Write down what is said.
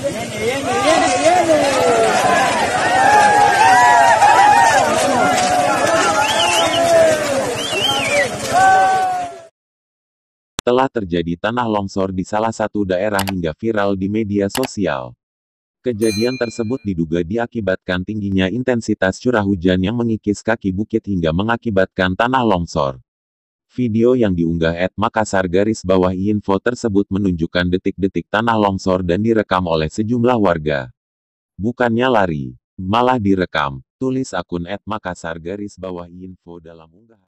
Telah terjadi tanah longsor di salah satu daerah hingga viral di media sosial. Kejadian tersebut diduga diakibatkan tingginya intensitas curah hujan yang mengikis kaki bukit hingga mengakibatkan tanah longsor. Video yang diunggah at Makassar garis bawah info tersebut menunjukkan detik-detik tanah longsor dan direkam oleh sejumlah warga. Bukannya lari, malah direkam, tulis akun at Makassar garis bawah info dalam unggahan.